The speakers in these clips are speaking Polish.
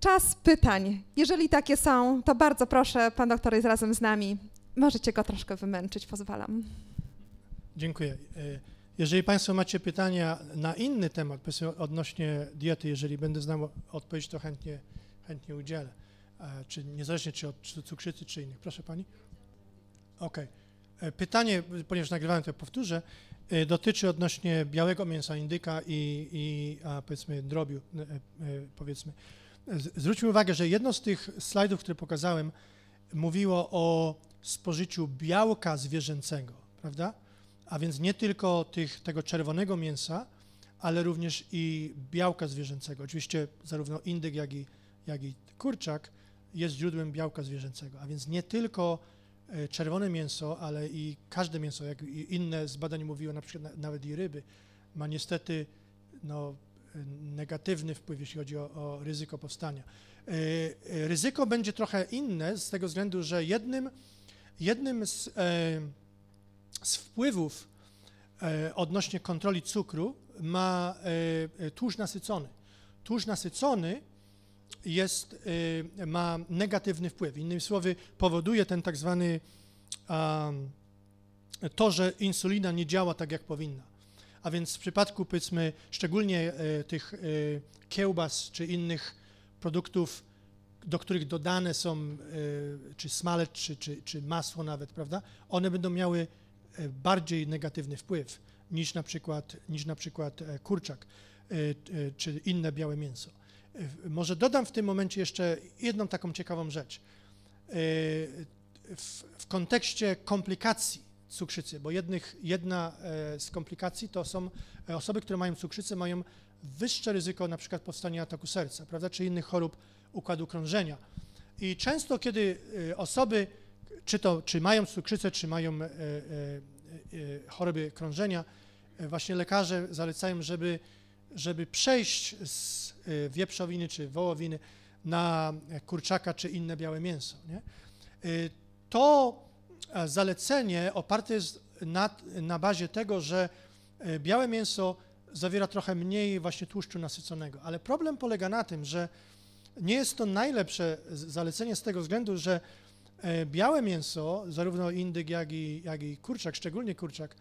czas pytań. Jeżeli takie są, to bardzo proszę, pan doktor jest razem z nami. Możecie go troszkę wymęczyć, pozwalam. Dziękuję. E, jeżeli Państwo macie pytania na inny temat, odnośnie diety, jeżeli będę znał odpowiedź, to chętnie, chętnie udzielę. E, czy niezależnie czy od cukrzycy, czy innych. Proszę Pani. Okej. Okay. E, pytanie, ponieważ nagrywałem to powtórzę, dotyczy odnośnie białego mięsa indyka i, i powiedzmy drobiu, powiedzmy. Zwróćmy uwagę, że jedno z tych slajdów, które pokazałem, mówiło o spożyciu białka zwierzęcego, prawda? A więc nie tylko tych, tego czerwonego mięsa, ale również i białka zwierzęcego. Oczywiście zarówno indyk, jak i, jak i kurczak jest źródłem białka zwierzęcego, a więc nie tylko e, czerwone mięso, ale i każde mięso, jak inne z badań mówiło, na przykład nawet i ryby, ma niestety no, negatywny wpływ, jeśli chodzi o, o ryzyko powstania. E, e, ryzyko będzie trochę inne z tego względu, że jednym, jednym z, e, z wpływów odnośnie kontroli cukru ma tłuszcz nasycony. Tłuszcz nasycony jest, ma negatywny wpływ. Innymi słowy, powoduje ten tak zwany to, że insulina nie działa tak, jak powinna. A więc w przypadku, powiedzmy, szczególnie e, tych e, kiełbas czy innych produktów, do których dodane są e, czy smalec, czy, czy, czy masło nawet, prawda, one będą miały bardziej negatywny wpływ niż na przykład, niż na przykład kurczak czy inne białe mięso. Może dodam w tym momencie jeszcze jedną taką ciekawą rzecz. W, w kontekście komplikacji cukrzycy, bo jednych, jedna e, z komplikacji to są e, osoby, które mają cukrzycę, mają wyższe ryzyko na przykład powstania ataku serca, prawda, czy innych chorób układu krążenia. I często, kiedy e, osoby, czy to, czy mają cukrzycę, czy mają choroby krążenia, właśnie lekarze zalecają, żeby, żeby przejść z wieprzowiny czy wołowiny na kurczaka czy inne białe mięso. Nie? To zalecenie oparte jest na, na bazie tego, że e, białe mięso zawiera trochę mniej właśnie tłuszczu nasyconego, ale problem polega na tym, że nie jest to najlepsze zalecenie z tego względu, że e, białe mięso, zarówno indyk, jak i, jak i kurczak, szczególnie kurczak,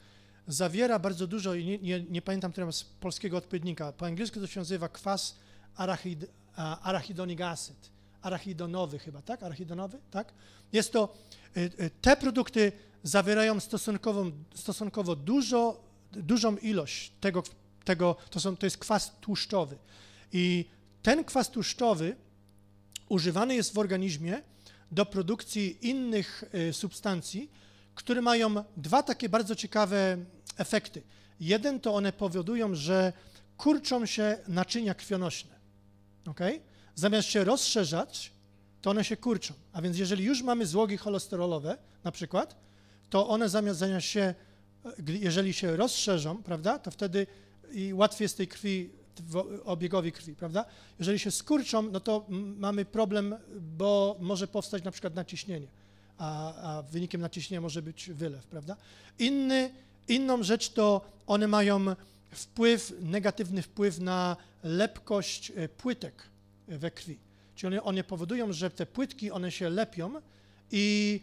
zawiera bardzo dużo, i nie, nie, nie pamiętam teraz polskiego odpowiednika, po angielsku to się nazywa kwas arachid, arachidonic acid, arachidonowy chyba, tak? Arachidonowy, tak? Jest to, y, y, te produkty zawierają stosunkowo, stosunkowo dużo, dużą ilość tego, tego to, są, to jest kwas tłuszczowy. I ten kwas tłuszczowy używany jest w organizmie do produkcji innych y, substancji, które mają dwa takie bardzo ciekawe efekty. Jeden to one powodują, że kurczą się naczynia krwionośne. Okay? Zamiast się rozszerzać, to one się kurczą. A więc jeżeli już mamy złogi cholesterolowe na przykład, to one zamiast, zamiast się, jeżeli się rozszerzą, prawda, to wtedy łatwiej jest tej krwi, obiegowi krwi, prawda. Jeżeli się skurczą, no to mamy problem, bo może powstać na przykład naciśnienie, a, a wynikiem naciśnienia może być wylew, prawda. Inny, inną rzecz to one mają wpływ, negatywny wpływ na lepkość e, płytek e, we krwi. Czyli one powodują, że te płytki, one się lepią i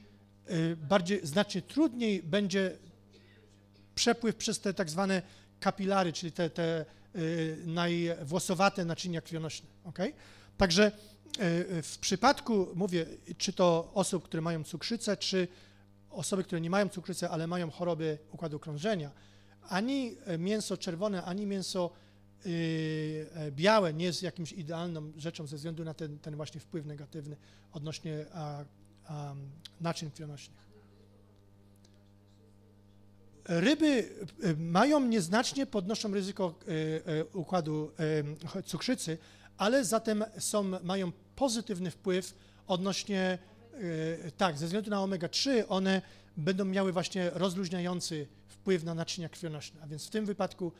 y, bardziej, znacznie trudniej będzie przepływ przez te tak zwane kapilary, czyli te, te y, najwłosowate naczynia krwionośne, okay? Także y, w przypadku, mówię, czy to osób, które mają cukrzycę, czy osoby, które nie mają cukrzycy, ale mają choroby układu krążenia, ani mięso czerwone, ani mięso Y, e, białe nie jest jakimś idealną rzeczą ze względu na ten, ten właśnie wpływ negatywny odnośnie a, a, naczyń krwionośnych. Ryby y, mają nieznacznie podnoszą ryzyko y, układu cukrzycy, ale zatem są, mają pozytywny wpływ odnośnie, tak, ze względu na omega-3 one będą miały właśnie rozluźniający wpływ na naczynia krwionośne, a więc w tym wypadku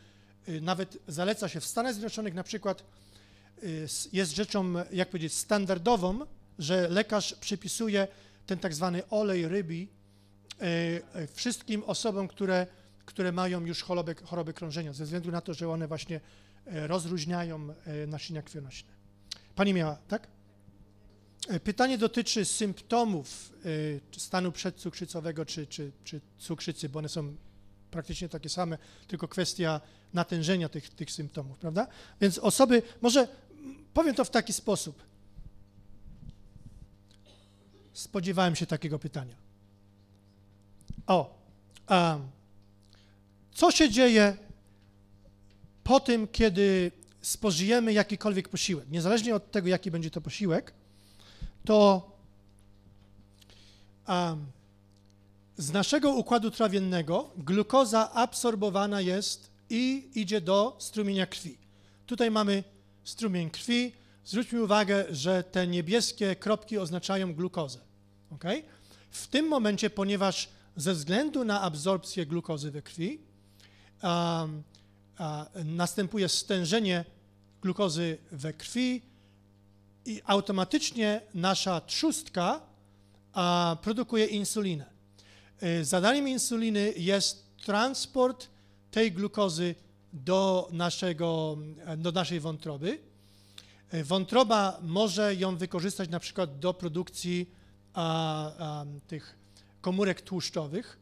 Y, nawet zaleca się w Stanach Zjednoczonych na przykład, y, jest rzeczą, jak powiedzieć, standardową, że lekarz przypisuje ten tak zwany olej rybi e, e, wszystkim osobom, które, które mają już choroby, krążenia, ze względu na to, że one właśnie e, rozróżniają nasienia krwionośne. Pani miała, tak? Pytanie dotyczy symptomów stanu przedcukrzycowego czy, czy, czy cukrzycy, bo one są praktycznie takie same, tylko kwestia natężenia tych, tych symptomów, prawda? Więc osoby, może powiem to w taki sposób. Spodziewałem się takiego pytania. O, co się dzieje po tym, kiedy spożyjemy jakikolwiek posiłek, niezależnie od tego, jaki będzie to posiłek, to um, z naszego układu trawiennego glukoza absorbowana jest i idzie do strumienia krwi. Tutaj mamy strumień krwi. Zwróćmy uwagę, że te niebieskie kropki oznaczają glukozę. ok? W tym momencie, ponieważ ze względu na absorpcję glukozy we krwi a, a, następuje stężenie glukozy we krwi i automatycznie nasza trzustka a, produkuje insulinę. Y, zadaniem insuliny jest transport tej glukozy do, naszego, do naszej wątroby. E, wątroba może ją wykorzystać na przykład do produkcji a, a, tych komórek tłuszczowych.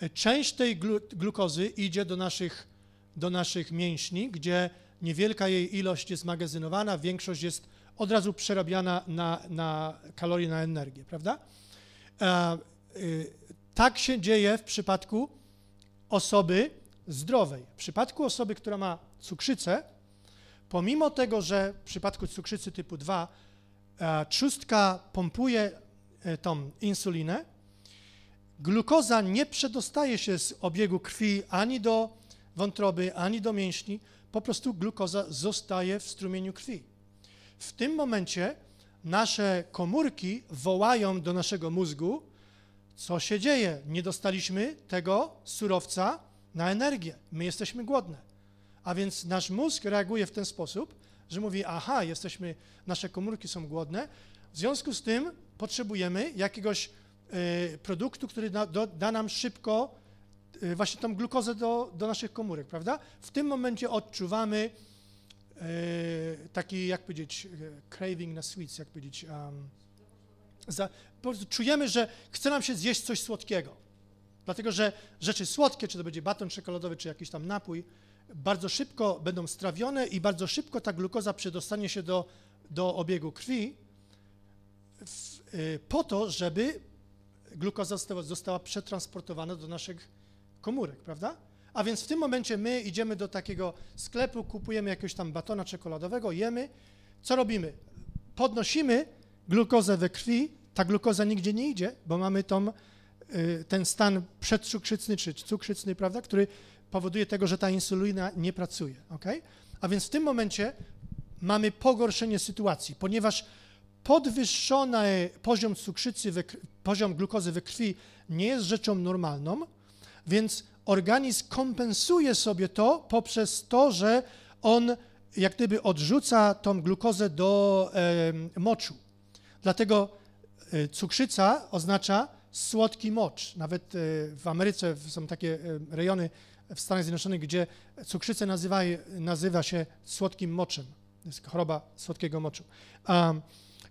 E, część tej glu, glukozy idzie do naszych, do naszych mięśni, gdzie niewielka jej ilość jest magazynowana, większość jest od razu przerabiana na, na kalorie, na energię, prawda? A, e, y, tak się dzieje w przypadku osoby, zdrowej. W przypadku osoby, która ma cukrzycę, pomimo tego, że w przypadku cukrzycy typu 2 e, trzustka pompuje e, tą insulinę, glukoza nie przedostaje się z obiegu krwi ani do wątroby, ani do mięśni, po prostu glukoza zostaje w strumieniu krwi. W tym momencie nasze komórki wołają do naszego mózgu, co się dzieje? Nie dostaliśmy tego surowca, na energię. My jesteśmy głodne. A więc nasz mózg reaguje w ten sposób, że mówi: Aha, jesteśmy, nasze komórki są głodne, w związku z tym potrzebujemy jakiegoś e, produktu, który da, do, da nam szybko e, właśnie tą glukozę do, do naszych komórek, prawda? W tym momencie odczuwamy e, taki, jak powiedzieć, craving na sweets, jak powiedzieć. Um, za, czujemy, że chce nam się zjeść coś słodkiego. Dlatego, że rzeczy słodkie, czy to będzie baton czekoladowy, czy jakiś tam napój, bardzo szybko będą strawione i bardzo szybko ta glukoza przedostanie się do, do obiegu krwi w, y, po to, żeby glukoza została, została przetransportowana do naszych komórek, prawda? A więc w tym momencie my idziemy do takiego sklepu, kupujemy jakiegoś tam batona czekoladowego, jemy. Co robimy? Podnosimy glukozę we krwi, ta glukoza nigdzie nie idzie, bo mamy tą Y, ten stan przedcukrzycny czy cukrzycny, prawda, który powoduje tego, że ta insulina nie pracuje, ok? A więc w tym momencie mamy pogorszenie sytuacji, ponieważ podwyższony poziom cukrzycy, poziom glukozy we krwi nie jest rzeczą normalną, więc organizm kompensuje sobie to poprzez to, że on jak gdyby odrzuca tą glukozę do e, moczu. Dlatego y, cukrzyca oznacza słodki mocz. Nawet e, w Ameryce są takie e, rejony w Stanach Zjednoczonych, gdzie cukrzycę nazywa, nazywa się słodkim moczem. To jest choroba słodkiego moczu. A,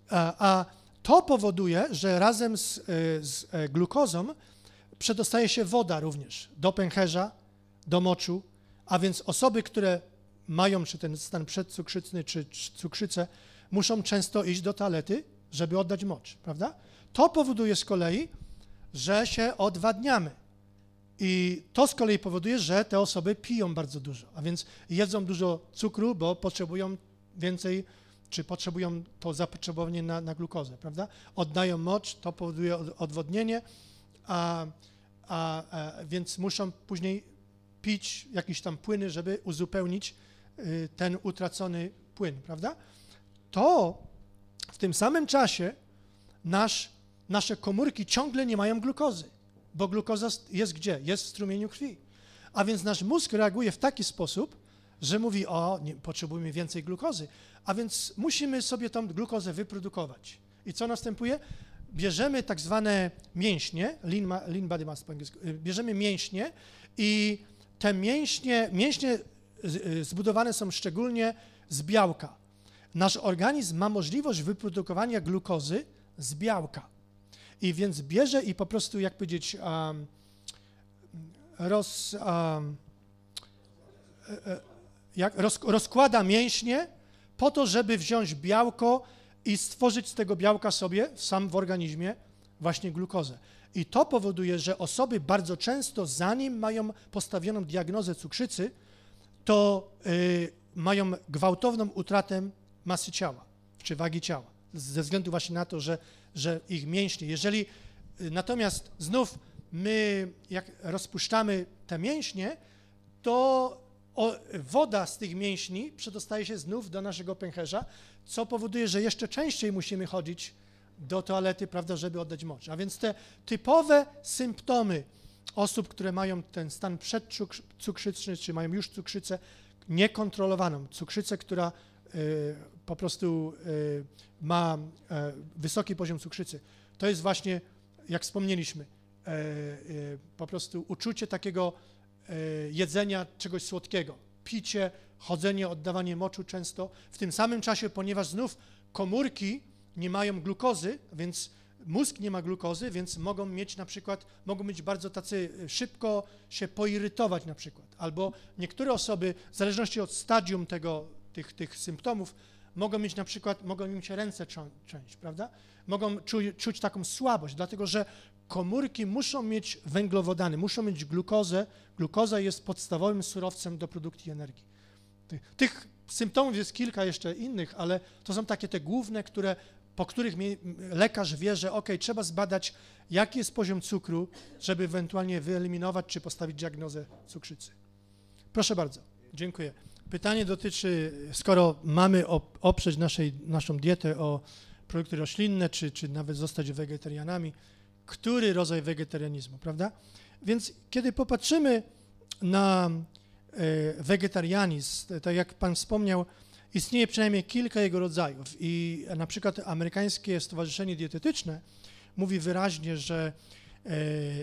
a, a to powoduje, że razem z, e, z glukozą przedostaje się woda również do pęcherza, do moczu, a więc osoby, które mają czy ten stan przedcukrzycny, czy, czy cukrzycę, muszą często iść do toalety, żeby oddać mocz, prawda? To powoduje z kolei, że się odwadniamy. I to z kolei powoduje, że te osoby piją bardzo dużo, a więc jedzą dużo cukru, bo potrzebują więcej, czy potrzebują to zapotrzebowanie na, na glukozę, prawda? Oddają mocz, to powoduje odwodnienie, a, a, a e, więc muszą później pić jakieś tam płyny, żeby uzupełnić y, ten utracony płyn, prawda? To w tym samym czasie nasz nasze komórki ciągle nie mają glukozy, bo glukoza jest gdzie? Jest w strumieniu krwi. A więc nasz mózg reaguje w taki sposób, że mówi, o, nie, potrzebujemy więcej glukozy, a więc musimy sobie tą glukozę wyprodukować. I co następuje? Bierzemy tak zwane mięśnie, lean, ma, lean body mass po angielsku, y, bierzemy mięśnie i te mięśnie, mięśnie y, zbudowane są szczególnie z białka. Nasz organizm ma możliwość wyprodukowania glukozy z białka. I więc bierze i po prostu, jak powiedzieć, um, roz, um, jak, roz, rozkłada mięśnie po to, żeby wziąć białko i stworzyć z tego białka sobie sam w organizmie właśnie glukozę. I to powoduje, że osoby bardzo często, zanim mają postawioną diagnozę cukrzycy, to y, mają gwałtowną utratę masy ciała czy wagi ciała, ze względu właśnie na to, że że ich mięśnie. Jeżeli y, natomiast znów my, jak rozpuszczamy te mięśnie, to woda z tych mięśni przedostaje się znów do naszego pęcherza, co powoduje, że jeszcze częściej musimy chodzić do toalety, prawda, żeby oddać mocz. A więc te typowe symptomy osób, które mają ten stan przedcukrzyczny, czy mają już cukrzycę niekontrolowaną, cukrzycę, która y, po prostu e, ma e, wysoki poziom cukrzycy, to jest właśnie, jak wspomnieliśmy, e, po prostu uczucie takiego jedzenia czegoś słodkiego, picie, chodzenie, oddawanie moczu często. W tym samym czasie, ponieważ znów komórki nie mają glukozy, więc mózg nie ma glukozy, więc mogą mieć na przykład, mogą być bardzo tacy szybko się poirytować na przykład. Albo niektóre osoby, w zależności od stadium tego, tych, tych symptomów, Mogą mieć na przykład, mogą im się ręce część, prawda? Mogą czu, czuć taką słabość, dlatego że komórki muszą mieć węglowodany, muszą mieć glukozę. Glukoza jest podstawowym surowcem do produkcji energii. Tych, tych symptomów jest kilka jeszcze innych, ale to są takie te główne, które, po których lekarz wie, że ok, trzeba zbadać, jaki jest poziom cukru, żeby ewentualnie wyeliminować czy postawić diagnozę cukrzycy. Proszę bardzo. Dziękuję. Pytanie dotyczy, skoro mamy oprzeć naszej, naszą dietę o produkty roślinne, czy, czy nawet zostać wegetarianami, który rodzaj wegetarianizmu, prawda? Więc kiedy popatrzymy na e, wegetarianizm, tak jak Pan wspomniał, istnieje przynajmniej kilka jego rodzajów i na przykład amerykańskie stowarzyszenie dietetyczne mówi wyraźnie, że e,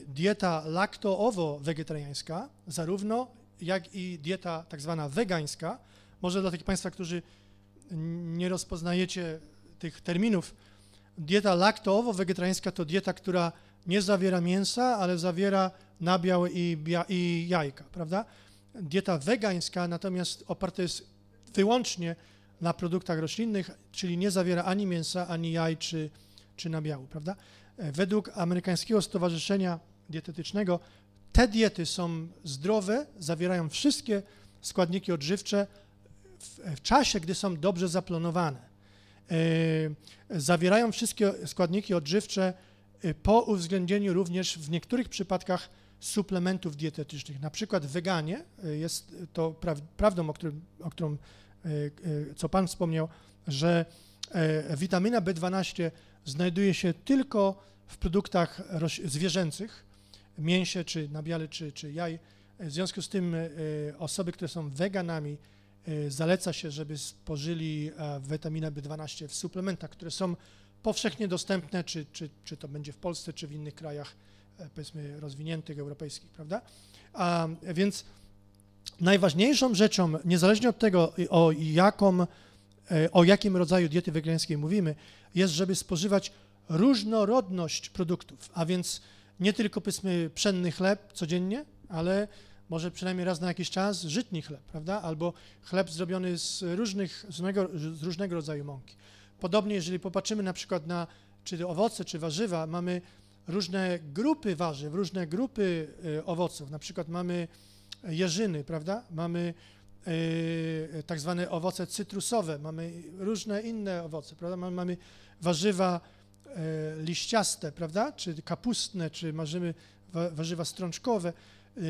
dieta lakto-owo-wegetariańska, zarówno jak i dieta tak zwana wegańska. Może dla tych Państwa, którzy nie rozpoznajecie tych terminów, dieta laktowo-wegetariańska to dieta, która nie zawiera mięsa, ale zawiera nabiał i, i jajka, prawda? Dieta wegańska natomiast oparta jest wyłącznie na produktach roślinnych, czyli nie zawiera ani mięsa, ani jaj czy, czy nabiału, prawda? E, według amerykańskiego stowarzyszenia dietetycznego te diety są zdrowe, zawierają wszystkie składniki odżywcze w, w czasie, gdy są dobrze zaplanowane. E, zawierają wszystkie składniki odżywcze e, po uwzględnieniu również w niektórych przypadkach suplementów dietetycznych. Na przykład weganie, e, jest to prawdą, o, którym, o co Pan wspomniał, że witamina B12 znajduje się tylko w produktach zwierzęcych, mięsie, czy nabiale, czy, czy jaj. W związku z tym e, e, osoby, które są weganami, e, zaleca się, żeby spożyli witaminę B12 w suplementach, które są powszechnie dostępne, czy, czy, czy to będzie w Polsce, czy w innych krajach, powiedzmy, rozwiniętych, europejskich, prawda? A, więc najważniejszą rzeczą, niezależnie od tego, o, jaką, o jakim rodzaju diety wegańskiej mówimy, jest, żeby spożywać różnorodność produktów, a więc nie tylko powiedzmy pszenny chleb codziennie, ale może przynajmniej raz na jakiś czas żytni chleb, prawda? Albo chleb zrobiony z, różnych, z, różnego, z różnego rodzaju mąki. Podobnie, jeżeli popatrzymy na przykład na czy owoce, czy warzywa, mamy różne grupy warzyw, różne grupy y, owoców. Na przykład mamy jeżyny, prawda? Mamy y, tak zwane owoce cytrusowe, mamy różne inne owoce, prawda? Mamy warzywa E, liściaste, prawda, czy kapustne, czy marzymy warzywa strączkowe. E,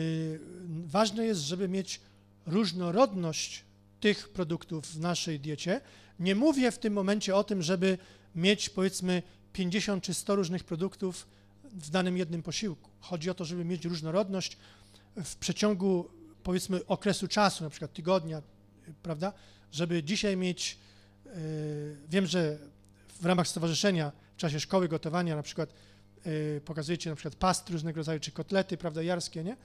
ważne jest, żeby mieć różnorodność tych produktów w naszej diecie. Nie mówię w tym momencie o tym, żeby mieć powiedzmy 50 czy 100 różnych produktów w danym jednym posiłku. Chodzi o to, żeby mieć różnorodność w przeciągu powiedzmy okresu czasu, na przykład tygodnia, prawda, żeby dzisiaj mieć, e, wiem, że w ramach stowarzyszenia w czasie szkoły gotowania na przykład y, pokazujecie na przykład past różnego rodzaju, czy kotlety, prawda, jarskie, nie?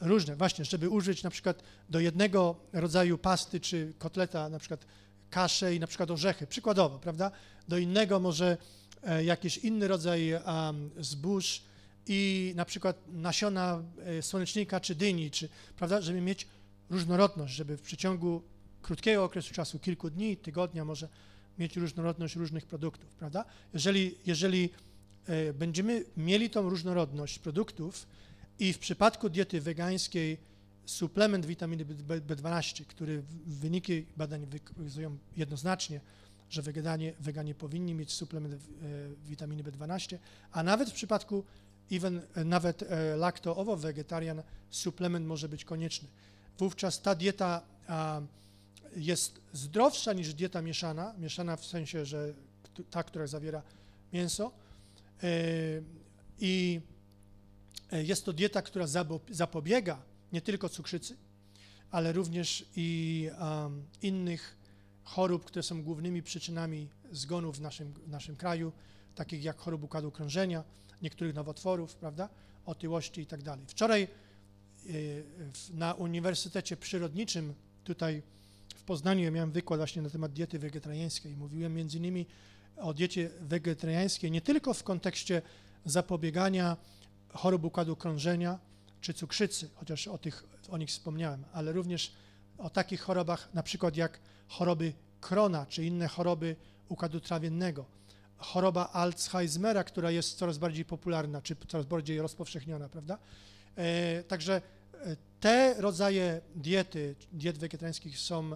Różne, właśnie, żeby użyć na przykład do jednego rodzaju pasty czy kotleta na przykład kaszę i na przykład orzechy, przykładowo, prawda? Do innego może e, jakiś inny rodzaj um, zbóż i na przykład nasiona e, słonecznika czy dyni, czy, prawda? Żeby mieć różnorodność, żeby w przeciągu krótkiego okresu czasu, kilku dni, tygodnia może, mieć różnorodność różnych produktów, prawda? Jeżeli, jeżeli e, będziemy mieli tą różnorodność produktów i w przypadku diety wegańskiej suplement witaminy B12, który wyniki badań wykazują jednoznacznie, że weganie, weganie powinni mieć suplement e, witaminy B12, a nawet w przypadku even, e, nawet lakto-owo-wegetarian suplement może być konieczny. Wówczas ta dieta jest zdrowsza niż dieta mieszana, mieszana w sensie, że ta, która zawiera mięso. E, I e, jest to dieta, która zapobiega nie tylko cukrzycy, ale również i um, innych chorób, które są głównymi przyczynami zgonów w naszym, w naszym kraju, takich jak chorób układu krążenia, niektórych nowotworów, prawda, otyłości tak dalej. Wczoraj e, na Uniwersytecie Przyrodniczym tutaj w Poznaniu ja miałem wykład właśnie na temat diety wegetariańskiej. Mówiłem między innymi o diecie wegetariańskiej nie tylko w kontekście zapobiegania chorób układu krążenia czy cukrzycy, chociaż o tych o nich wspomniałem, ale również o takich chorobach na przykład jak choroby Krona czy inne choroby układu trawiennego, choroba Alzheimera, która jest coraz bardziej popularna czy coraz bardziej rozpowszechniona, prawda? E, także te rodzaje diety, diet wegetariańskich są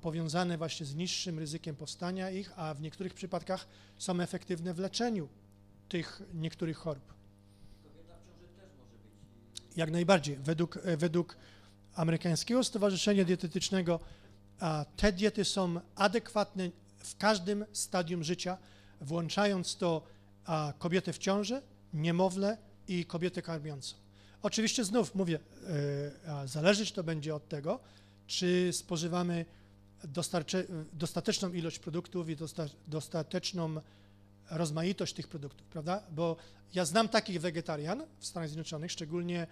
powiązane właśnie z niższym ryzykiem powstania ich, a w niektórych przypadkach są efektywne w leczeniu tych niektórych chorób. Jak najbardziej. Według, według Amerykańskiego Stowarzyszenia Dietetycznego te diety są adekwatne w każdym stadium życia, włączając to kobietę w ciąży, niemowlę i kobietę karmiącą. Oczywiście znów mówię, e, zależeć to będzie od tego, czy spożywamy dostateczną ilość produktów i dostateczną rozmaitość tych produktów, prawda? Bo ja znam takich wegetarian w Stanach Zjednoczonych, szczególnie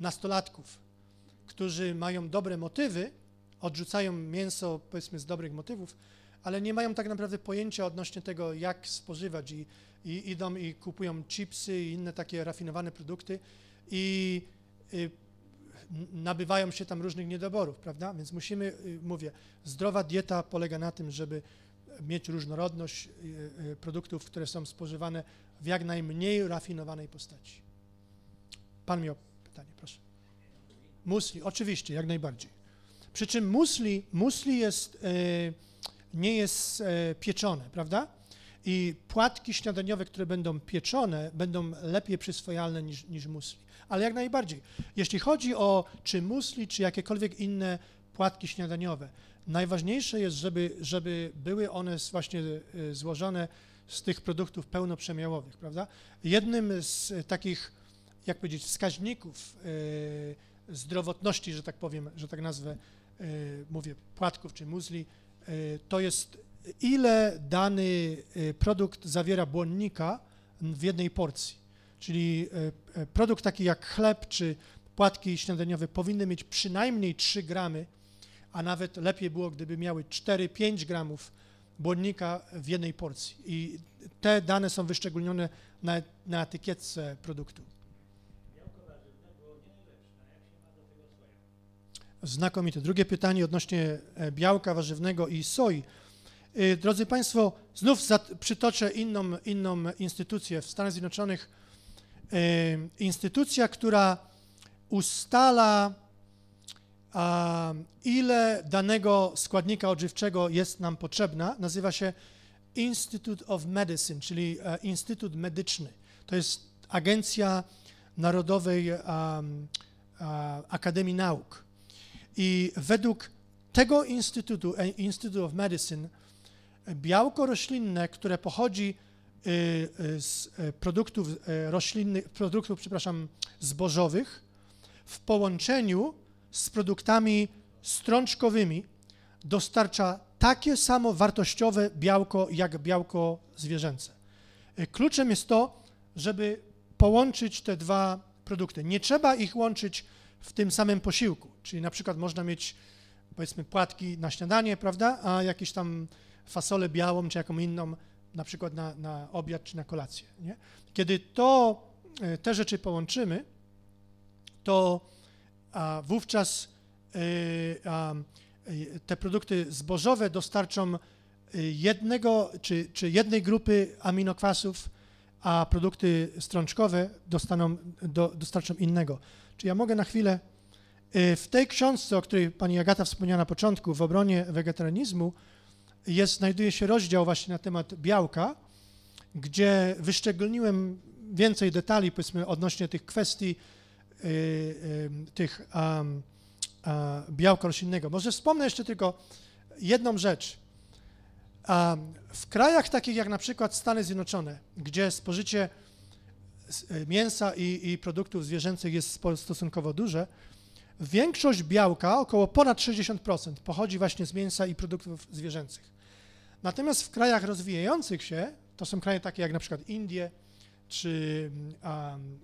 nastolatków, którzy mają dobre motywy, odrzucają mięso powiedzmy z dobrych motywów, ale nie mają tak naprawdę pojęcia odnośnie tego, jak spożywać i, i idą i kupują chipsy i inne takie rafinowane produkty, i y, nabywają się tam różnych niedoborów, prawda? Więc musimy, y, mówię, zdrowa dieta polega na tym, żeby mieć różnorodność y, produktów, które są spożywane w jak najmniej rafinowanej postaci. Pan miał pytanie, proszę. Musli, oczywiście, jak najbardziej. Przy czym musli, musli jest, nie jest pieczone, prawda? I płatki śniadaniowe, które będą pieczone, będą lepiej przyswojalne niż, niż musli ale jak najbardziej. Jeśli chodzi o czy musli, czy jakiekolwiek inne płatki śniadaniowe, najważniejsze jest, żeby, żeby były one właśnie y, złożone z tych produktów pełnoprzemiałowych, prawda? Jednym z takich, jak powiedzieć, wskaźników y, zdrowotności, że tak powiem, że tak nazwę, y, mówię, płatków czy muzli, to jest ile dany produkt zawiera błonnika w jednej porcji. Czyli e, e, produkt taki jak chleb czy płatki śniadaniowe powinny mieć przynajmniej 3 gramy, a nawet lepiej było, gdyby miały 4-5 gramów błonnika w jednej porcji. I te dane są wyszczególnione na, na etykietce produktu. Znakomite. Drugie pytanie odnośnie e, białka warzywnego i soi. Drodzy Państwo, znów przytoczę inną, inną instytucję w Stanach Zjednoczonych, Y, instytucja, która ustala, ile danego składnika odżywczego jest nam potrzebna, nazywa się Institute of Medicine, czyli e, Instytut Medyczny. To jest agencja Narodowej e, Akademii Nauk. I według tego instytutu, e, Institute of Medicine, białko roślinne, które pochodzi Y, y, z y, produktów roślinnych, produktów, przepraszam, zbożowych w połączeniu z produktami strączkowymi dostarcza takie samo wartościowe białko jak białko zwierzęce. Kluczem jest to, żeby połączyć te dwa produkty. Nie trzeba ich łączyć w tym samym posiłku, czyli na przykład można mieć powiedzmy płatki na śniadanie, prawda, a jakieś tam fasolę białą czy jaką inną na przykład na, na obiad czy na kolację. Nie? Kiedy to, e, te rzeczy połączymy, to a wówczas e, a, e, te produkty zbożowe dostarczą jednego czy, czy jednej grupy aminokwasów, a produkty strączkowe dostaną, do, dostarczą innego. Czy ja mogę na chwilę. W tej książce, o której pani Agata wspomniała na początku, w obronie wegetarianizmu, jest, znajduje się rozdział właśnie na temat białka, gdzie wyszczególniłem więcej detali, powiedzmy, odnośnie tych kwestii y, y, tych białka roślinnego. Może wspomnę jeszcze tylko jedną rzecz. w krajach takich jak na przykład Stany Zjednoczone, gdzie spożycie y, mięsa i, i produktów zwierzęcych jest stosunkowo duże, Większość białka, około ponad 60%, pochodzi właśnie z mięsa i produktów zwierzęcych. Natomiast w krajach rozwijających się, to są kraje takie jak na przykład Indie, czy um,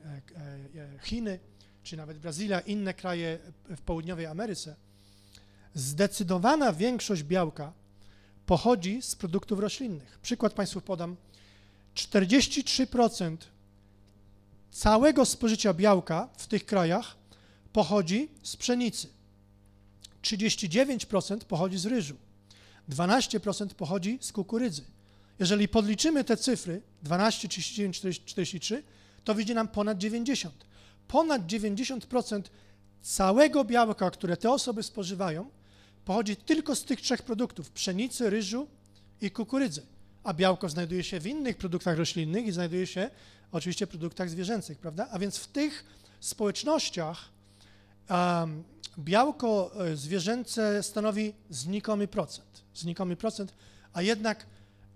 Chiny, czy nawet Brazylia, inne kraje w południowej Ameryce, zdecydowana większość białka pochodzi z produktów roślinnych. Przykład Państwu podam. 43% całego spożycia białka w tych krajach pochodzi z pszenicy, 39% pochodzi z ryżu, 12% pochodzi z kukurydzy. Jeżeli podliczymy te cyfry, 12, 39, 43, to wyjdzie nam ponad 90. Ponad 90% całego białka, które te osoby spożywają, pochodzi tylko z tych trzech produktów: pszenicy, ryżu i kukurydzy. A białko znajduje się w innych produktach roślinnych i znajduje się oczywiście w produktach zwierzęcych, prawda? A więc w tych społecznościach um, białko e, zwierzęce stanowi znikomy procent, znikomy procent, a jednak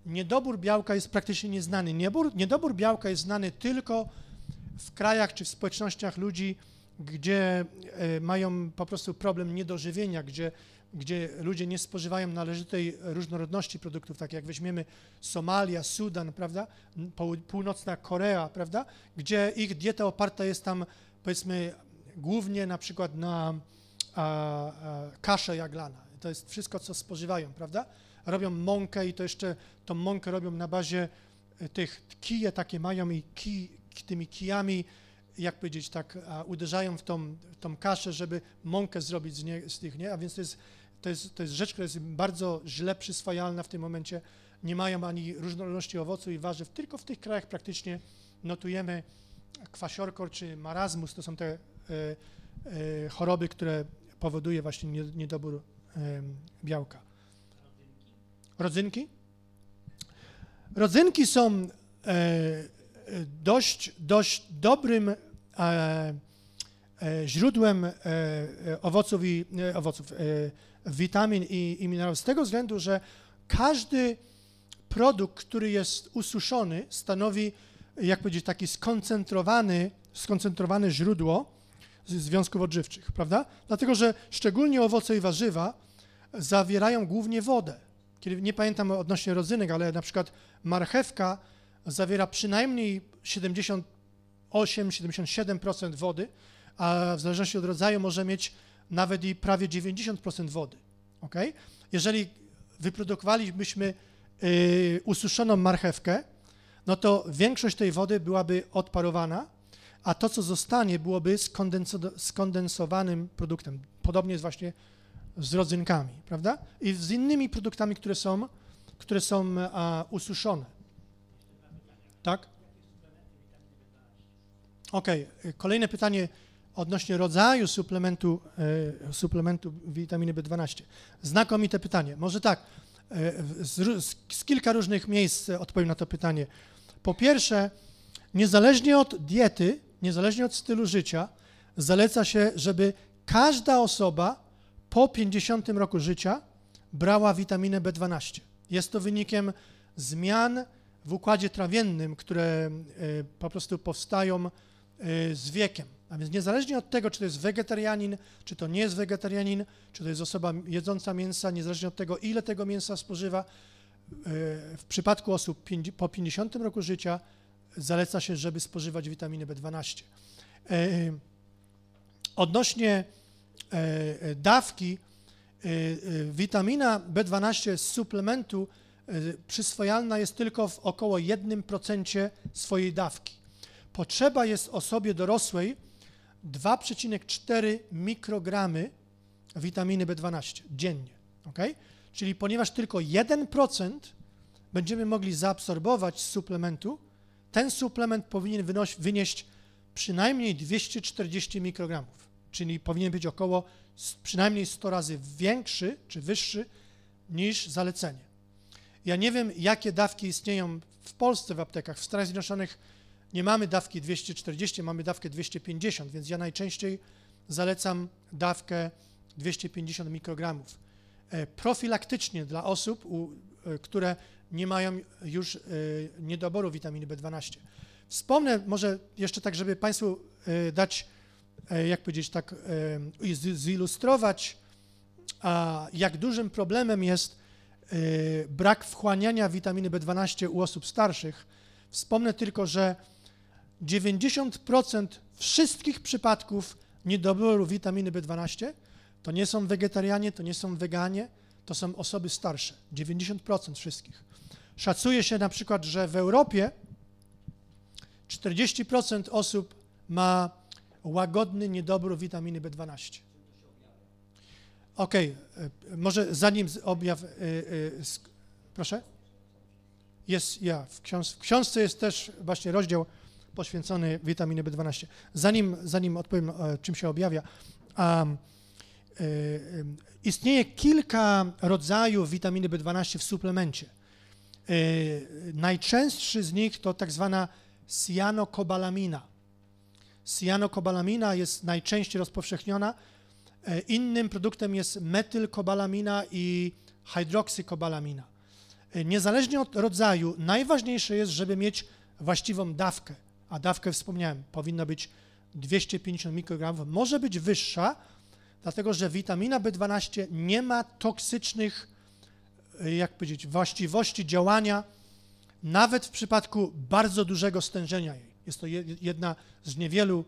niedobór białka jest praktycznie nieznany. Niedobór, niedobór białka jest znany tylko w krajach czy w społecznościach ludzi, gdzie e, mają po prostu problem niedożywienia, gdzie, gdzie ludzie nie spożywają należytej różnorodności produktów, tak jak weźmiemy Somalia, Sudan, prawda, Północna Korea, prawda, gdzie ich dieta oparta jest tam, powiedzmy, głównie na przykład na a, a, kaszę jaglana. To jest wszystko, co spożywają, prawda? Robią mąkę i to jeszcze tą mąkę robią na bazie e, tych kije takie mają i kij, tymi kijami, jak powiedzieć tak, a, uderzają w tą, tą kaszę, żeby mąkę zrobić z, nie, z tych, nie? A więc to jest, to, jest, to jest rzecz, która jest bardzo źle przyswajalna w tym momencie. Nie mają ani różnorodności owoców i warzyw. Tylko w tych krajach praktycznie notujemy kwasiorkor czy marazmus, to są te E, e, choroby, które powoduje właśnie niedobór e, białka. Rodzynki? Rodzynki są dość, dość dobrym źródłem owoców i owoców, witamin i, i minerałów z tego względu, że każdy produkt, który jest ususzony, stanowi, jak powiedzieć, taki skoncentrowany, skoncentrowane źródło związków odżywczych, prawda? Dlatego, że szczególnie owoce i warzywa zawierają głównie wodę. Kiedy nie pamiętam odnośnie rodzynek, ale na przykład marchewka zawiera przynajmniej 78-77% wody, a w zależności od rodzaju może mieć nawet i prawie 90% wody. ok? Jeżeli wyprodukowalibyśmy yy, ususzoną marchewkę, no to większość tej wody byłaby odparowana, a to, co zostanie, byłoby skondensowanym produktem. Podobnie jest właśnie z rodzynkami, prawda? I z innymi produktami, które są, które są e, a, ususzone. Tak? OK. E, kolejne pytanie odnośnie rodzaju suplementu, e, suplementu witaminy B12. Znakomite pytanie. Może tak, z, z kilka różnych miejsc odpowiem na to pytanie. Po pierwsze, niezależnie od diety, niezależnie od stylu życia, zaleca się, żeby każda osoba po 50 roku życia brała witaminę B12. Jest to wynikiem zmian w układzie trawiennym, które e, po prostu powstają e, z wiekiem. A więc niezależnie od tego, czy to jest wegetarianin, czy to nie jest wegetarianin, czy to jest osoba jedząca mięsa, niezależnie od tego, ile tego mięsa spożywa, e, w przypadku osób po 50 roku życia zaleca się, żeby spożywać witaminę B12. E, e, odnośnie e, dawki, witamina B12 z suplementu przyswojalna jest tylko w około 1% swojej dawki. Potrzeba jest osobie dorosłej 2,4 mikrogramy witaminy B12 dziennie. Okay? Czyli ponieważ tylko 1% będziemy mogli zaabsorbować z suplementu, ten suplement powinien wynoś, wynieść przynajmniej 240 mikrogramów, czyli powinien być około przynajmniej 100 razy większy czy wyższy niż zalecenie. Ja nie wiem, jakie dawki istnieją w Polsce w aptekach. W Stanach Zjednoczonych nie mamy dawki 240, mamy dawkę 250, więc ja najczęściej zalecam dawkę 250 mikrogramów. E, profilaktycznie dla osób, e, które nie mają już e, niedoboru witaminy B12. Wspomnę może jeszcze tak, żeby Państwu e, dać, e, jak powiedzieć tak, zilustrować, jak dużym problemem jest brak wchłaniania witaminy B12 u osób starszych. Wspomnę tylko, że 90% wszystkich przypadków niedoboru witaminy B12 to nie są wegetarianie, to nie są weganie, to są osoby starsze. 90% wszystkich. Szacuje się na przykład, że w Europie 40% osób ma łagodny niedobór witaminy B12. Ok, e, może zanim objaw. E, e, proszę? Jest, ja, w, książ w książce jest też właśnie rozdział poświęcony witaminie B12. Zanim, zanim odpowiem, czym się objawia, um, istnieje kilka rodzajów witaminy B12 w suplemencie. E, najczęstszy z nich to tak zwana cyanokobalamina. Cyanokobalamina jest najczęściej rozpowszechniona. E, innym produktem jest metylkobalamina i hydroksykobalamina. E, niezależnie od rodzaju, najważniejsze jest, żeby mieć właściwą dawkę, a dawkę wspomniałem, powinna być 250 mikrogramów, może być wyższa, dlatego że witamina B12 nie ma toksycznych E, jak powiedzieć, właściwości działania, nawet w przypadku bardzo dużego stężenia jej. Jest to jedna z niewielu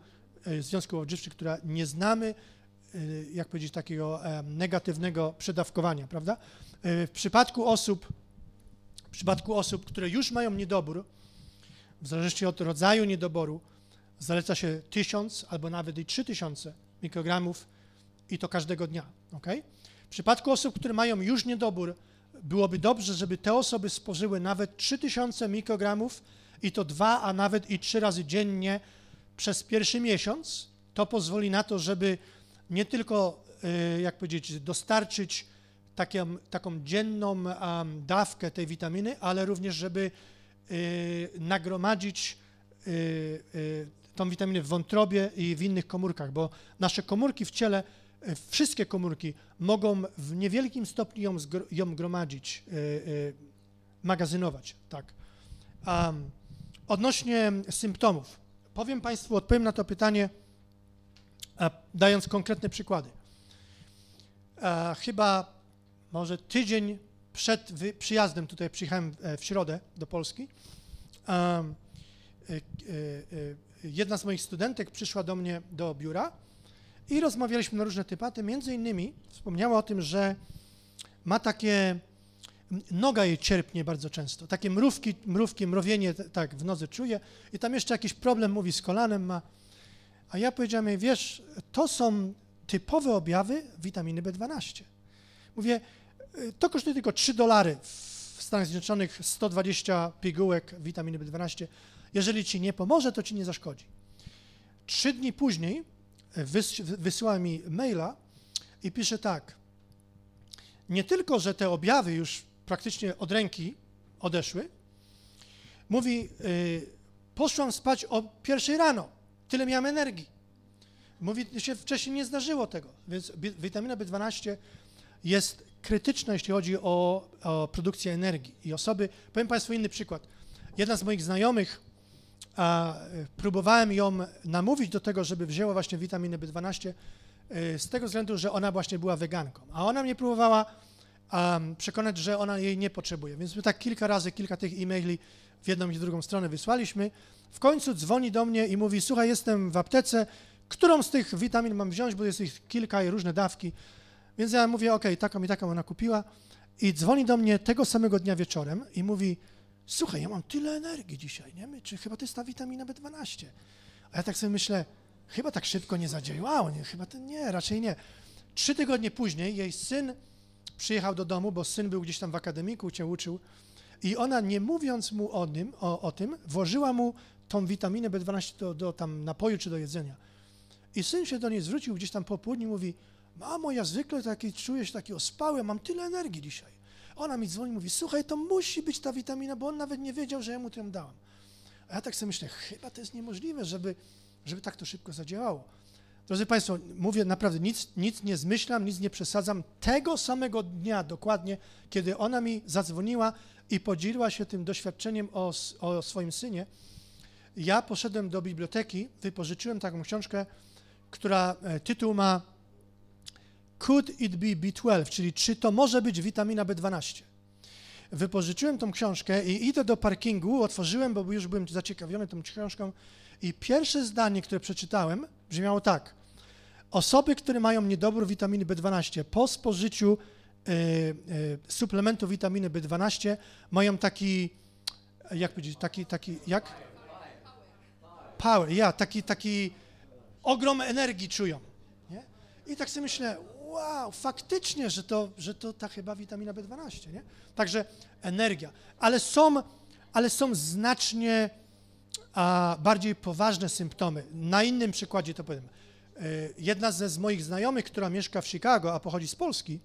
e, związków odżywczych, która nie znamy, e, jak powiedzieć, takiego negatywnego przedawkowania, prawda? W przypadku osób, w przypadku osób, które już mają niedobór, w zależności od rodzaju niedoboru, zaleca się 1000 albo nawet i 3000 mikrogramów i to każdego dnia, ok? W przypadku osób, które mają już niedobór, byłoby dobrze, żeby te osoby spożyły nawet 3000 mikrogramów i to dwa, a nawet i trzy razy dziennie przez pierwszy miesiąc. To pozwoli na to, żeby nie tylko, e, jak powiedzieć, dostarczyć taką, taką dzienną dawkę tej witaminy, ale również, żeby e, nagromadzić e, tą witaminę w wątrobie i w innych komórkach, bo nasze komórki w ciele E, wszystkie komórki mogą w niewielkim stopniu ją, ją gromadzić, e, e, magazynować, tak. odnośnie symptomów, powiem Państwu, odpowiem na to pytanie, dając konkretne przykłady. Chyba może tydzień przed przyjazdem, tutaj przyjechałem w środę do Polski, jedna z moich studentek przyszła do mnie do biura i rozmawialiśmy na różne tematy. Między innymi wspomniała o tym, że ma takie, noga jej cierpnie bardzo często, takie mrówki, mrówki, mrowienie tak w nodze czuje i tam jeszcze jakiś problem, mówi, z kolanem ma. A ja powiedziałem jej, wiesz, to są typowe objawy witaminy B12. Mówię, y, to kosztuje tylko 3 dolary w Stanach Zjednoczonych, 120 pigułek witaminy B12. Jeżeli ci nie pomoże, to ci nie zaszkodzi. Trzy dni później wysyła mi maila i pisze tak. Nie tylko, że te objawy już praktycznie od ręki odeszły, mówi, yy, poszłam spać o pierwszej rano, tyle miałam energii. Mówi, się wcześniej nie zdarzyło tego, więc witamina B12 jest krytyczna, jeśli chodzi o, o produkcję energii i osoby. Powiem Państwu inny przykład. Jedna z moich znajomych a e, próbowałem ją namówić do tego, żeby wzięła właśnie witaminę B12 e, z tego względu, że ona właśnie była weganką, a ona mnie próbowała um, przekonać, że ona jej nie potrzebuje. Więc my tak kilka razy, kilka tych e-maili w jedną i w drugą stronę wysłaliśmy. W końcu dzwoni do mnie i mówi, słuchaj, jestem w aptece, którą z tych witamin mam wziąć, bo jest ich kilka i różne dawki. Więc ja mówię, okej, okay, taką i taką ona kupiła. I dzwoni do mnie tego samego dnia wieczorem i mówi, słuchaj, ja mam tyle energii dzisiaj, nie? My, czy chyba to jest ta witamina B12. A ja tak sobie myślę, chyba tak szybko nie zadziałało, nie? Chyba ten nie, raczej nie. Trzy tygodnie później jej syn przyjechał do domu, bo syn był gdzieś tam w akademiku, cię uczył i ona, nie mówiąc mu o, nim, o, o tym, włożyła mu tą witaminę B12 do, do tam napoju czy do jedzenia. I syn się do niej zwrócił gdzieś tam po południu mówi, mamo, ja zwykle taki, czuję się taki ospały, mam tyle energii dzisiaj. Ona mi dzwoni i mówi, słuchaj, to musi być ta witamina, bo on nawet nie wiedział, że ja mu tę dałam. A ja tak sobie myślę, chyba to jest niemożliwe, żeby, żeby tak to szybko zadziałało. Drodzy Państwo, mówię naprawdę, nic, nic nie zmyślam, nic nie przesadzam. Tego samego dnia dokładnie, kiedy ona mi zadzwoniła i podzieliła się tym doświadczeniem o, o swoim synie, ja poszedłem do biblioteki, wypożyczyłem taką książkę, która e, tytuł ma Could it be B12? Czyli czy to może być witamina B12? Wypożyczyłem tą książkę i idę do parkingu, otworzyłem, bo już byłem zaciekawiony tą książką i pierwsze zdanie, które przeczytałem, brzmiało tak. Osoby, które mają niedobór witaminy B12 po spożyciu y, y, suplementu witaminy B12 mają taki, jak powiedzieć, taki, taki, jak? Power, ja, taki, taki ogrom energii czują. Nie? I tak sobie myślę, wow, faktycznie, że to, że to ta chyba witamina B12, nie? Także energia. Ale są, ale są znacznie a, bardziej poważne symptomy. Na innym przykładzie to powiem. E, jedna ze z moich znajomych, która mieszka w Chicago, a pochodzi z Polski,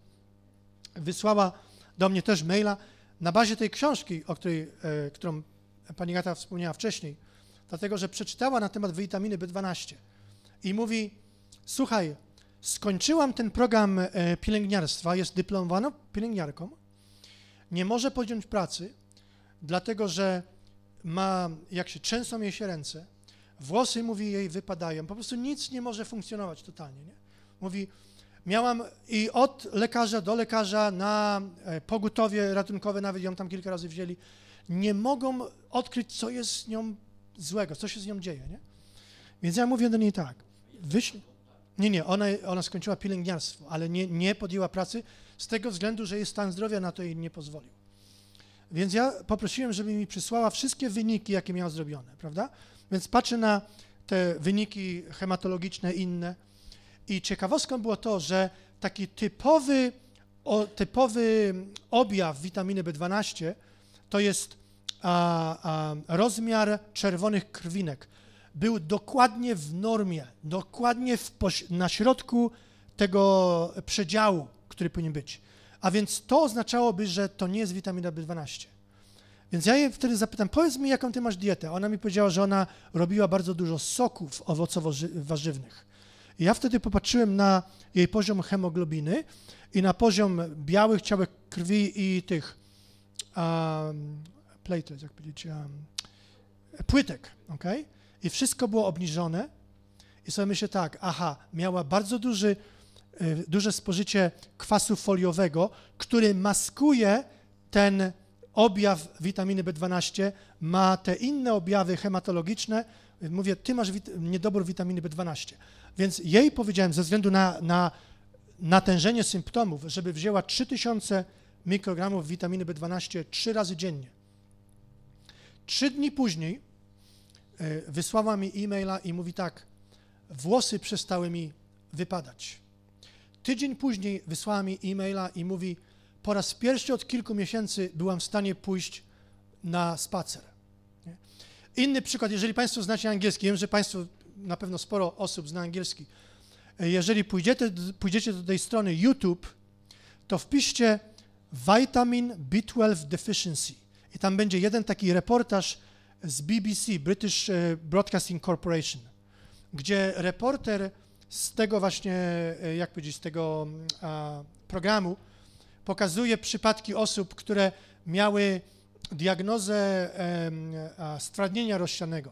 wysłała do mnie też maila na bazie tej książki, o której, e, którą pani Gata wspomniała wcześniej, dlatego że przeczytała na temat witaminy B12 i mówi, słuchaj, Skończyłam ten program e, pielęgniarstwa, jest dyplomowaną pielęgniarką, nie może podjąć pracy, dlatego że ma, jak się trzęsą jej się ręce, włosy, mówi, jej wypadają, po prostu nic nie może funkcjonować totalnie, nie? Mówi, miałam i od lekarza do lekarza na e, pogutowie ratunkowe, nawet ją tam kilka razy wzięli, nie mogą odkryć, co jest z nią złego, co się z nią dzieje, nie? Więc ja mówię do niej tak, wyślij... Nie, nie, ona, ona skończyła pielęgniarstwo, ale nie, nie podjęła pracy z tego względu, że jej stan zdrowia na to jej nie pozwolił. Więc ja poprosiłem, żeby mi przysłała wszystkie wyniki, jakie miała zrobione, prawda? Więc patrzę na te wyniki hematologiczne inne i ciekawostką było to, że taki typowy, o, typowy objaw witaminy B12 to jest a, a, rozmiar czerwonych krwinek był dokładnie w normie, dokładnie w na środku tego przedziału, który powinien być. A więc to oznaczałoby, że to nie jest witamina B12. Więc ja jej wtedy zapytam, powiedz mi, jaką ty masz dietę. Ona mi powiedziała, że ona robiła bardzo dużo soków owocowo-warzywnych. Ja wtedy popatrzyłem na jej poziom hemoglobiny i na poziom białych ciałek krwi i tych um, platelets, jak powiedzieć, um, płytek, ok? I wszystko było obniżone. I sobie myślę tak, aha, miała bardzo duży, y, duże spożycie kwasu foliowego, który maskuje ten objaw witaminy B12, ma te inne objawy hematologiczne. Mówię, ty masz wit niedobór witaminy B12. Więc jej powiedziałem, ze względu na, na natężenie symptomów, żeby wzięła 3000 mikrogramów witaminy B12 trzy razy dziennie. Trzy dni później E, wysłała mi e-maila i mówi tak, włosy przestały mi wypadać. Tydzień później wysłała mi e-maila i mówi, po raz pierwszy od kilku miesięcy byłam w stanie pójść na spacer. Inny przykład, jeżeli Państwo znacie angielski, wiem, że Państwo, na pewno sporo osób zna angielski, e, jeżeli pójdziecie, pójdziecie do tej strony YouTube, to wpiszcie Vitamin B12 Deficiency i tam będzie jeden taki reportaż z BBC, British e, Broadcasting Corporation, gdzie reporter z tego właśnie, e, jak powiedzieć, z tego a, programu pokazuje przypadki osób, które miały diagnozę a, stwardnienia rozsianego.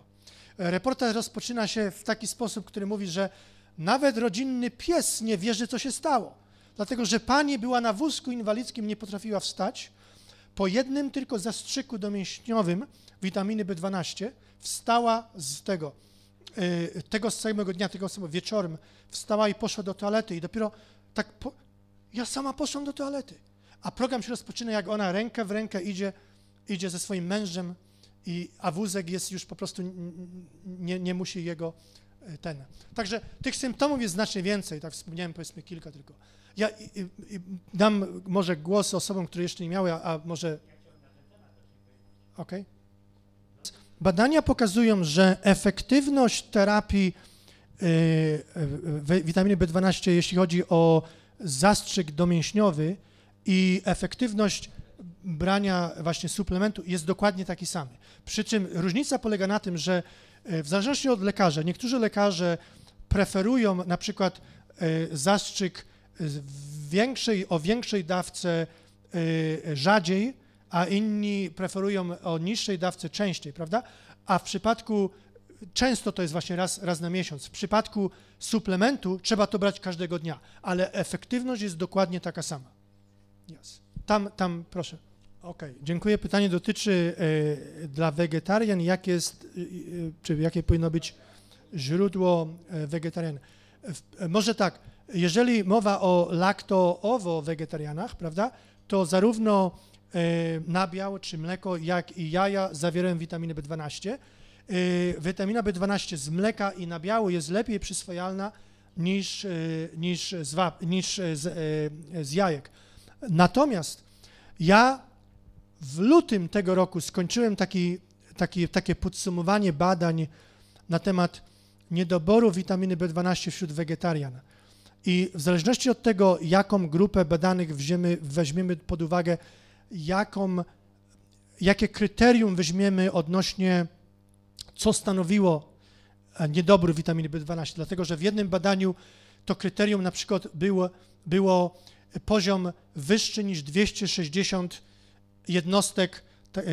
Reporter rozpoczyna się w taki sposób, który mówi, że nawet rodzinny pies nie wierzy, co się stało, dlatego że pani była na wózku inwalidzkim, nie potrafiła wstać, po jednym tylko zastrzyku domięśniowym witaminy B12, wstała z tego, y, tego samego dnia, tego samego wieczorem, wstała i poszła do toalety i dopiero tak, po... ja sama poszłam do toalety. A program się rozpoczyna, jak ona rękę w rękę idzie, idzie ze swoim mężem, i, a wózek jest już po prostu, nie, nie musi jego y, ten. Także tych symptomów jest znacznie więcej, tak wspomniałem powiedzmy kilka tylko. Ja i, i dam może głos osobom, które jeszcze nie miały, a, a może... Okej. Okay. Badania pokazują, że efektywność terapii y, y, witaminy B12, jeśli chodzi o zastrzyk domięśniowy i efektywność brania właśnie suplementu jest dokładnie taki sam. Przy czym różnica polega na tym, że y, w zależności od lekarza, niektórzy lekarze preferują na przykład zastrzyk większej, o większej dawce rzadziej, a inni preferują o niższej dawce częściej, prawda? A w przypadku, często to jest właśnie raz, raz na miesiąc, w przypadku suplementu trzeba to brać każdego dnia, ale efektywność jest dokładnie taka sama. Yes. Tam, tam, proszę. Okej, okay. dziękuję. Pytanie dotyczy y, dla wegetarian, jak jest, y, y, czy jakie powinno być źródło wegetarian. Może tak, jeżeli mowa o lakto-owo-wegetarianach, prawda, to zarówno Y, nabiał czy mleko, jak i jaja zawierają witaminę B12. Y, witamina B12 z mleka i nabiału jest lepiej przyswajalna niż, y, niż, z, wap, niż z, z jajek. Natomiast ja w lutym tego roku skończyłem taki, taki, takie podsumowanie badań na temat niedoboru witaminy B12 wśród wegetarian. I w zależności od tego, jaką grupę badanych weźmiemy pod uwagę, jaką, jakie kryterium weźmiemy odnośnie, co stanowiło e, niedobór witaminy B12, dlatego że w jednym badaniu to kryterium na przykład było, było poziom wyższy niż 260 jednostek e, e,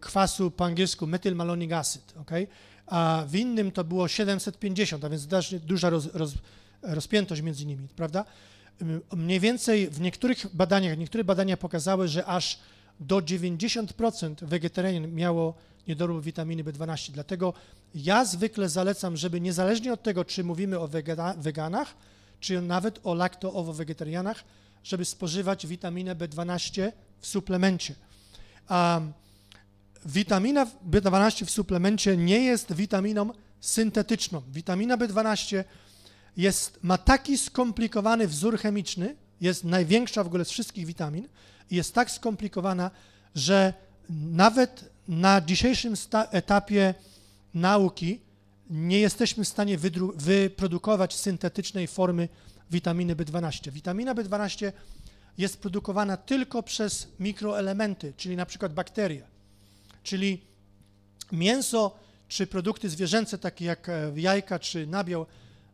kwasu po angielsku methylmalonic acid, okay? a w innym to było 750, a więc znacznie duża roz, roz, rozpiętość między nimi, prawda? Mniej więcej w niektórych badaniach, niektóre badania pokazały, że aż do 90% wegetarian miało niedorób witaminy B12. Dlatego ja zwykle zalecam, żeby niezależnie od tego, czy mówimy o wega, weganach, czy nawet o lakto-owo-wegetarianach, żeby spożywać witaminę B12 w suplemencie. witamina B12 w suplemencie nie jest witaminą syntetyczną. Witamina B12 jest, ma taki skomplikowany wzór chemiczny, jest największa w ogóle z wszystkich witamin, jest tak skomplikowana, że nawet na dzisiejszym etapie nauki nie jesteśmy w stanie wyprodukować syntetycznej formy witaminy B12. Witamina B12 jest produkowana tylko przez mikroelementy, czyli na przykład bakterie. Czyli mięso czy produkty zwierzęce, takie jak e, jajka czy nabiał,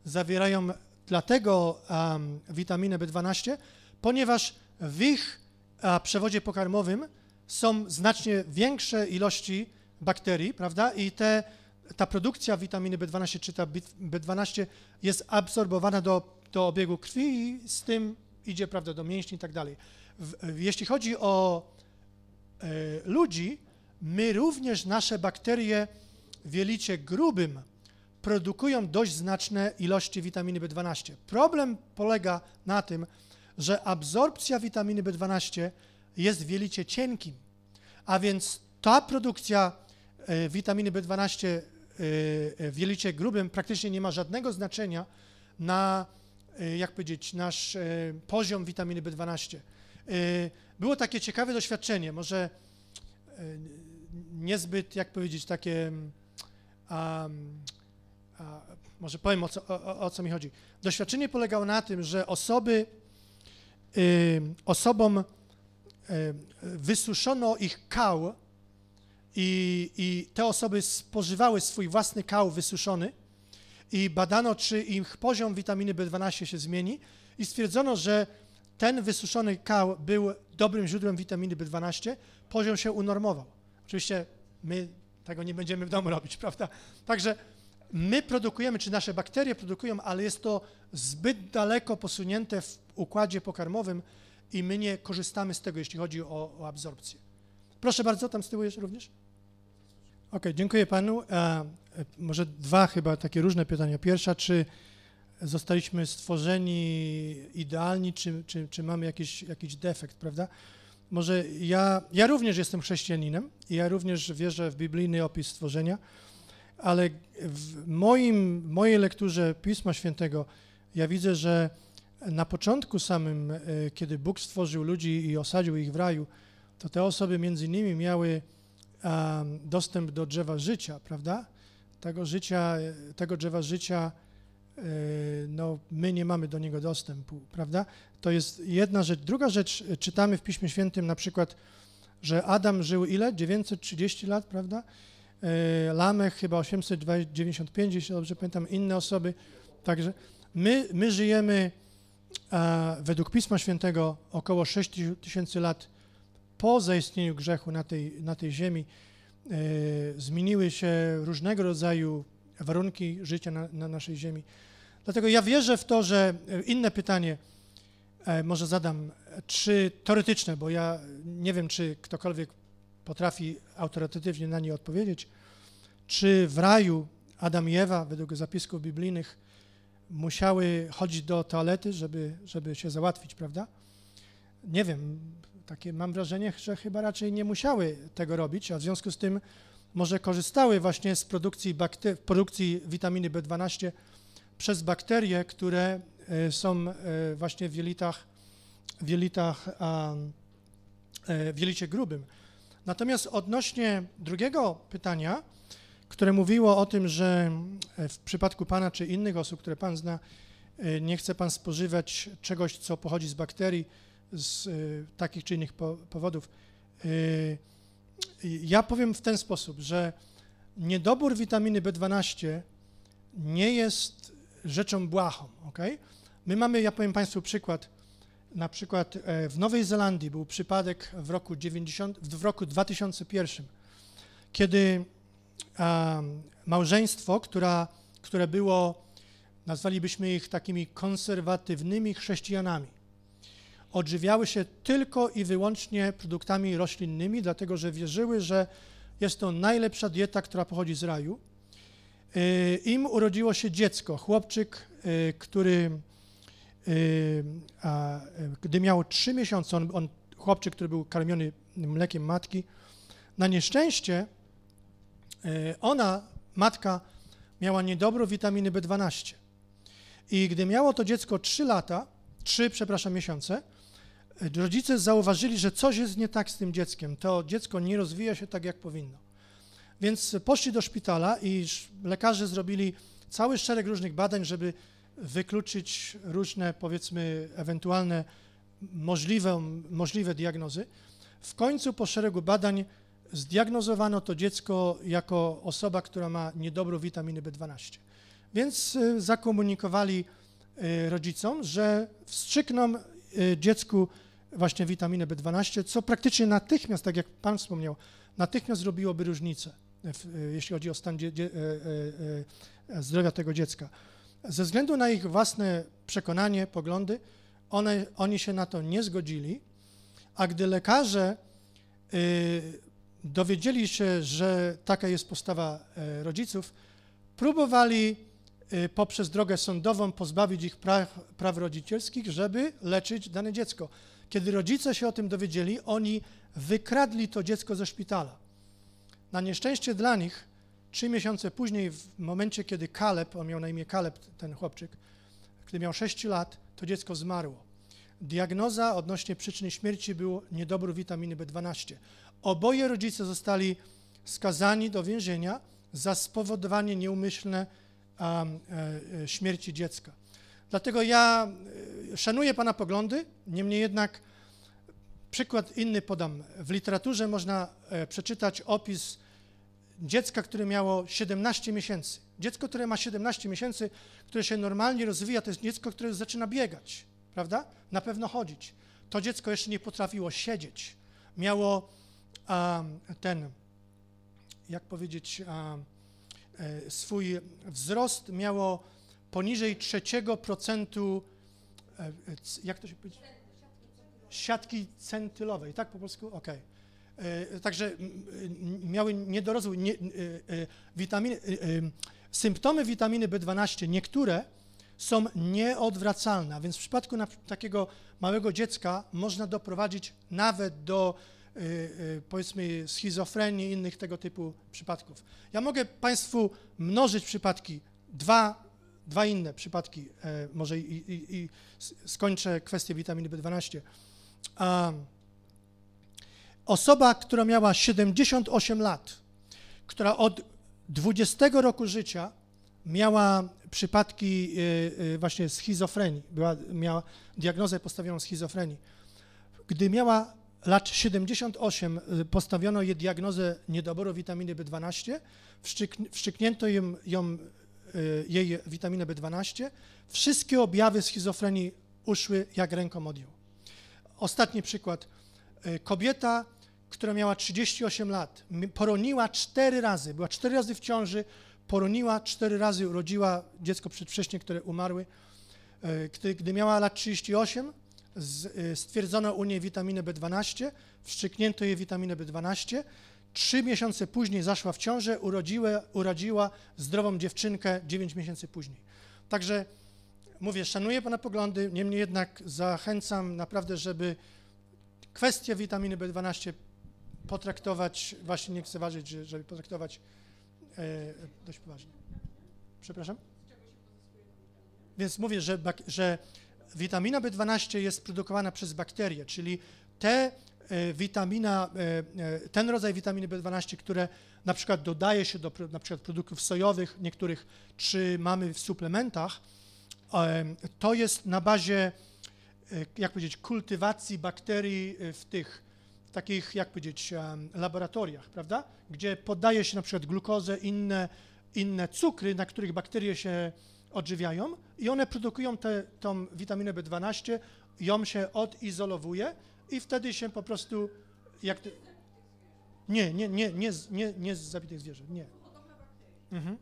zawierają dlatego um, witaminę B12, ponieważ w ich a, przewodzie pokarmowym są znacznie większe ilości bakterii, prawda? I te, ta produkcja witaminy B12 czy ta B12 jest absorbowana do, do obiegu krwi i z tym idzie, prawda, do mięśni i tak dalej. Jeśli chodzi o y, ludzi, my również nasze bakterie w jelicie grubym produkują dość znaczne ilości witaminy B12. Problem polega na tym, że absorpcja witaminy B12 jest wielicie cienkim, a więc ta produkcja e, witaminy B12 e, e, w jelicie grubym praktycznie nie ma żadnego znaczenia na, jak powiedzieć, nasz poziom witaminy B12. Było takie ciekawe doświadczenie, może niezbyt, jak powiedzieć, takie um, a, może powiem o co, o, o co mi chodzi. Doświadczenie polegało na tym, że osoby, y, osobom y, wysuszono ich kał i, i te osoby spożywały swój własny kał wysuszony i badano, czy ich poziom witaminy B12 się zmieni i stwierdzono, że ten wysuszony kał był dobrym źródłem witaminy B12, poziom się unormował. Oczywiście my tego nie będziemy w domu robić, prawda? Także my produkujemy, czy nasze bakterie produkują, ale jest to zbyt daleko posunięte w układzie pokarmowym i my nie korzystamy z tego, jeśli chodzi o, o absorpcję. Proszę bardzo, tam z tyłu jeszcze również. OK, dziękuję panu. E, może dwa chyba takie różne pytania. Pierwsza, czy zostaliśmy stworzeni idealni, czy, czy, czy mamy jakiś, jakiś defekt, prawda? Może ja, ja również jestem chrześcijaninem i ja również wierzę w biblijny opis stworzenia ale w moim, mojej lekturze Pisma Świętego ja widzę, że na początku samym, e, kiedy Bóg stworzył ludzi i osadził ich w raju, to te osoby między innymi miały dostęp do drzewa życia, prawda? Tego życia, e, tego drzewa życia, e, no my nie mamy do niego dostępu, prawda? To jest jedna rzecz. Druga rzecz, czytamy w Piśmie Świętym na przykład, że Adam żył ile? 930 lat, prawda? E, Lamech chyba 895, jeśli dobrze pamiętam, inne osoby. Także my, my żyjemy e, według Pisma Świętego około 6 tysięcy lat po zaistnieniu grzechu na tej, na tej ziemi. E, zmieniły się różnego rodzaju warunki życia na, na, naszej ziemi. Dlatego ja wierzę w to, że e, inne pytanie e, może zadam, czy teoretyczne, bo ja nie wiem, czy ktokolwiek potrafi autorytatywnie na nie odpowiedzieć, czy w raju Adam i Ewa, według zapisków biblijnych, musiały chodzić do toalety, żeby, żeby się załatwić, prawda? Nie wiem, takie mam wrażenie, że chyba raczej nie musiały tego robić, a w związku z tym może korzystały właśnie z produkcji, bakter- produkcji witaminy B12 przez bakterie, które e, są e, właśnie w jelitach, w jelitach, e, w jelicie grubym. Natomiast odnośnie drugiego pytania, które mówiło o tym, że e, w przypadku Pana czy innych osób, które Pan zna, e, nie chce Pan spożywać czegoś, co pochodzi z bakterii, z e, takich czy innych powodów. Ja powiem w ten sposób, że niedobór witaminy B12 nie jest rzeczą błahą, ok? My mamy, ja powiem Państwu przykład, na przykład e, w Nowej Zelandii był przypadek w roku, 90, w roku 2001, kiedy małżeństwo, która, które było, nazwalibyśmy ich takimi konserwatywnymi chrześcijanami, odżywiały się tylko i wyłącznie produktami roślinnymi, dlatego że wierzyły, że jest to najlepsza dieta, która pochodzi z raju. E, Im urodziło się dziecko, chłopczyk, e, który a gdy miał trzy miesiące, on, on, chłopczyk, który był karmiony mlekiem matki, na nieszczęście y, ona, matka, miała niedobro witaminy B12. I gdy miało to dziecko 3 lata, 3, przepraszam, miesiące, y, rodzice zauważyli, że coś jest nie tak z tym dzieckiem. To dziecko nie rozwija się tak, jak powinno. Więc poszli do szpitala i lekarze zrobili cały szereg różnych badań, żeby wykluczyć różne, powiedzmy, ewentualne możliwe, możliwe diagnozy. W końcu po szeregu badań zdiagnozowano to dziecko jako osoba, która ma niedobrą witaminy B12. Więc y, zakomunikowali y, rodzicom, że wstrzykną y, dziecku właśnie witaminę B12, co praktycznie natychmiast, tak jak Pan wspomniał, natychmiast zrobiłoby różnicę, jeśli chodzi o stan zdrowia tego dziecka. Ze względu na ich własne przekonanie, poglądy, one, oni się na to nie zgodzili, a gdy lekarze y, dowiedzieli się, że taka jest postawa y, rodziców, próbowali y, poprzez drogę sądową pozbawić ich praw, praw, rodzicielskich, żeby leczyć dane dziecko. Kiedy rodzice się o tym dowiedzieli, oni wykradli to dziecko ze szpitala. Na nieszczęście dla nich Trzy miesiące później, w momencie, kiedy Kaleb, on miał na imię Kaleb, ten chłopczyk, gdy miał 6 lat, to dziecko zmarło. Diagnoza odnośnie przyczyny śmierci był niedobór witaminy B12. Oboje rodzice zostali skazani do więzienia za spowodowanie nieumyślne um, e, e śmierci dziecka. Dlatego ja e, szanuję Pana poglądy, niemniej jednak przykład inny podam. W literaturze można e, przeczytać opis dziecka, które miało 17 miesięcy. Dziecko, które ma 17 miesięcy, które się normalnie rozwija, to jest dziecko, które zaczyna biegać, prawda? Na pewno chodzić. To dziecko jeszcze nie potrafiło siedzieć. Miało um, ten, jak powiedzieć, um, swój wzrost, miało poniżej 3%, e, e, jak to się powiedzieć? Siatki centylowej, tak po polsku? Okej. Okay E, także e, miały niedorozwój. Nie, e, witaminy, symptomy witaminy B12, niektóre są nieodwracalne, a więc w przypadku takiego małego dziecka można doprowadzić nawet do powiedzmy schizofrenii i innych tego typu przypadków. Ja mogę Państwu mnożyć przypadki, dwa, dwa inne przypadki, może i, i, i skończę kwestię witaminy B12. a Osoba, która miała 78 lat, która od 20 roku życia miała przypadki y, y, właśnie schizofrenii, była, miała diagnozę postawioną schizofrenii. Gdy miała lat 78 y, postawiono jej diagnozę niedoboru witaminy B12, wstrzyknięto wszczyknięto ją, ją, jej witaminę B12, wszystkie objawy schizofrenii uszły jak ręką odjął. Ostatni przykład. Kobieta która miała 38 lat, poroniła cztery razy, była cztery razy w ciąży, poroniła cztery razy, urodziła dziecko przedwcześnie, które umarły. E, gdy, miała lat 38, e, stwierdzono u niej witaminę B12, wstrzyknięto jej witaminę B12. Trzy miesiące później zaszła w ciążę, urodziła, urodziła zdrową dziewczynkę 9 miesięcy później. Także mówię, szanuję Pana poglądy, niemniej jednak zachęcam naprawdę, żeby kwestia witaminy B12 potraktować, właśnie nie chcę ważyć, żeby potraktować e, dość poważnie. Przepraszam? Więc mówię, że, że witamina B12 jest produkowana przez bakterie, czyli te e, witamina, e, e, ten rodzaj witaminy B12, które na przykład dodaje się do na przykład produktów sojowych, niektórych, czy mamy w suplementach, to jest na bazie, jak powiedzieć, kultywacji bakterii w tych takich, jak powiedzieć, laboratoriach, prawda? Gdzie podaje się na przykład glukozę, inne, inne cukry, na których bakterie się odżywiają i one produkują tę tą witaminę B12, ją się odizolowuje i wtedy się po prostu jak... Nie, nie, nie, nie, nie, nie z zabitych zwierząt, nie. Mhm.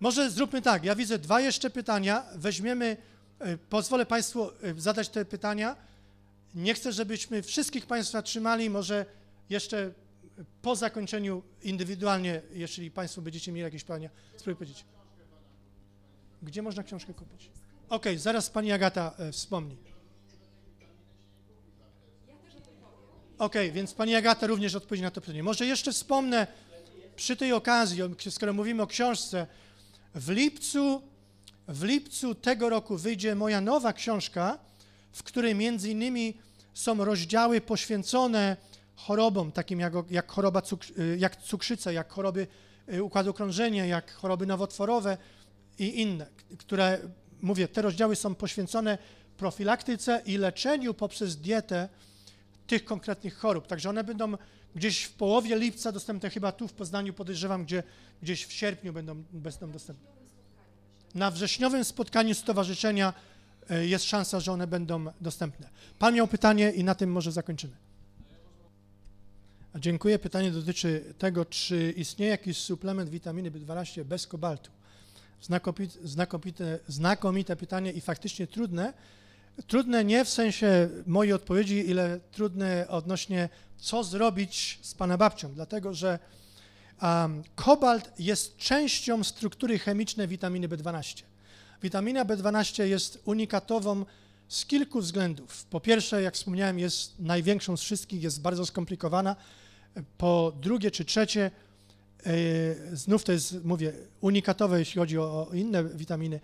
Może zróbmy tak, ja widzę dwa jeszcze pytania, weźmiemy, e, pozwolę Państwu e, zadać te pytania, nie chcę, żebyśmy wszystkich Państwa trzymali, może jeszcze po zakończeniu indywidualnie, jeśli Państwo będziecie mieli jakieś pytania, spróbuję powiedzieć. Gdzie można książkę kupić? OK, zaraz Pani Agata e, wspomni. OK, więc Pani Agata również odpowie na to pytanie. Może jeszcze wspomnę przy tej okazji, skoro mówimy o książce, w lipcu, w lipcu tego roku wyjdzie moja nowa książka, w której między innymi są rozdziały poświęcone chorobom, takim jak, jak choroba y, jak cukrzyca, jak choroby y, układu krążenia, jak choroby nowotworowe i inne, które, mówię, te rozdziały są poświęcone profilaktyce i leczeniu poprzez dietę tych konkretnych chorób. Także one będą gdzieś w połowie lipca dostępne, chyba tu w Poznaniu podejrzewam, gdzie gdzieś w sierpniu będą, będą dostępne. Na wrześniowym spotkaniu Stowarzyszenia E, jest szansa, że one będą dostępne. Pan miał pytanie i na tym może zakończymy. Dziękuję. Pytanie dotyczy tego, czy istnieje jakiś suplement witaminy B12 bez kobaltu. Znakomite, znakomite, znakomite pytanie i faktycznie trudne. Trudne nie w sensie mojej odpowiedzi, ile trudne odnośnie co zrobić z pana babcią, dlatego że um, kobalt jest częścią struktury chemicznej witaminy B12. Witamina B12 jest unikatową z kilku względów. Po pierwsze, jak wspomniałem, jest największą z wszystkich, jest bardzo skomplikowana. Po drugie czy trzecie, e, znów to jest, mówię, unikatowe, jeśli chodzi o, o inne witaminy,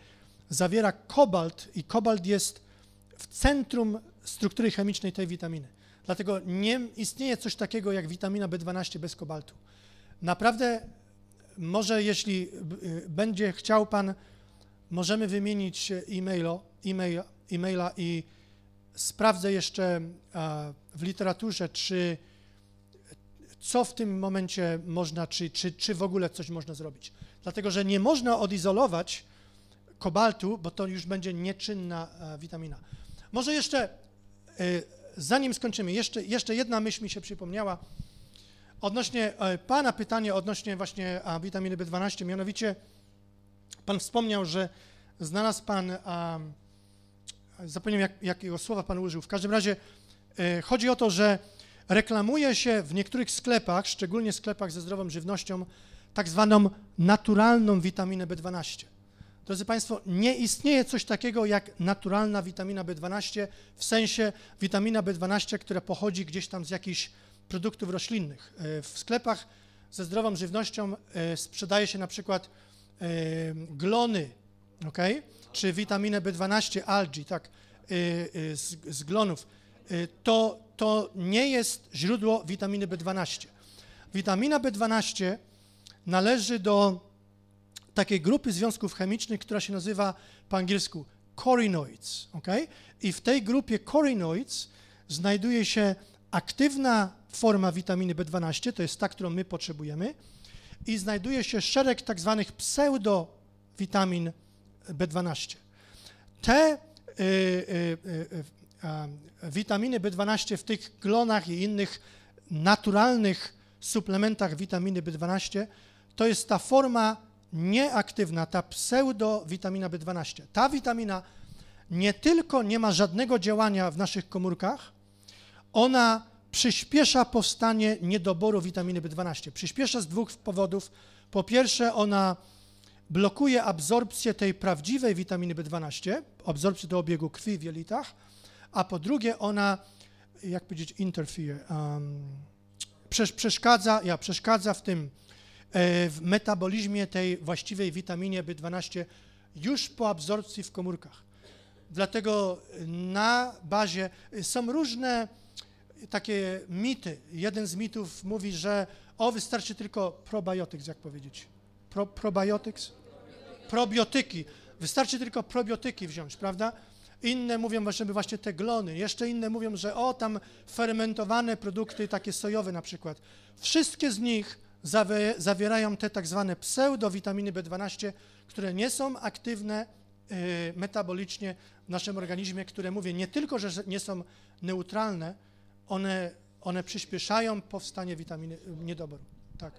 zawiera kobalt i kobalt jest w centrum struktury chemicznej tej witaminy. Dlatego nie istnieje coś takiego jak witamina B12 bez kobaltu. Naprawdę, może jeśli e, będzie chciał Pan Możemy wymienić e, e-mailo, e-maila, e-maila i sprawdzę jeszcze e, w literaturze, czy co w tym momencie można, czy, czy, czy w ogóle coś można zrobić. Dlatego, że nie można odizolować kobaltu, bo to już będzie nieczynna e, witamina. Może jeszcze, zanim skończymy, jeszcze, jeszcze jedna myśl mi się przypomniała odnośnie Pana pytanie odnośnie właśnie witaminy B12, mianowicie Pan wspomniał, że znalazł Pan, a, zapomniałem jak, jakiego słowa Pan użył. W każdym razie e, chodzi o to, że reklamuje się w niektórych sklepach, szczególnie sklepach ze zdrową żywnością, tak zwaną naturalną witaminę B12. Drodzy Państwo, nie istnieje coś takiego jak naturalna witamina B12, w sensie witamina B12, która pochodzi gdzieś tam z jakichś produktów roślinnych. E, w sklepach ze zdrową żywnością e, sprzedaje się na przykład glony, ok? Czy witaminę B12, algi, tak, e, e, z, z glonów, e, to, to nie jest źródło witaminy B12. Witamina B12 należy do takiej grupy związków chemicznych, która się nazywa po angielsku corinoids, ok? I w tej grupie corinoids znajduje się aktywna forma witaminy B12, to jest ta, którą my potrzebujemy, i znajduje się szereg tak zwanych pseudowitamin B12. Te y, y, y, witaminy B12 w tych glonach i innych naturalnych suplementach witaminy B12 to jest ta forma nieaktywna, ta pseudowitamina B12. Ta witamina nie tylko nie ma żadnego działania w naszych komórkach, ona przyspiesza powstanie niedoboru witaminy B12. Przyspiesza z dwóch powodów. Po pierwsze, ona blokuje absorpcję tej prawdziwej witaminy B12, absorpcję do obiegu krwi w jelitach, a po drugie, ona, jak powiedzieć, interfere, um, przeszkadza, ja, przeszkadza w tym, e, w metabolizmie tej właściwej witaminie B12 już po absorpcji w komórkach. Dlatego na bazie są różne takie mity. Jeden z mitów mówi, że o, wystarczy tylko probiotyks, jak powiedzieć. Pro, probiotyks? Probiotyki. Wystarczy tylko probiotyki wziąć, prawda? Inne mówią, żeby właśnie te glony. Jeszcze inne mówią, że o, tam fermentowane produkty, takie sojowe na przykład. Wszystkie z nich zawierają te tak zwane pseudowitaminy B12, które nie są aktywne y, metabolicznie w naszym organizmie, które mówię nie tylko, że nie są neutralne, one, one przyspieszają powstanie witaminy, y, niedoboru. Tak.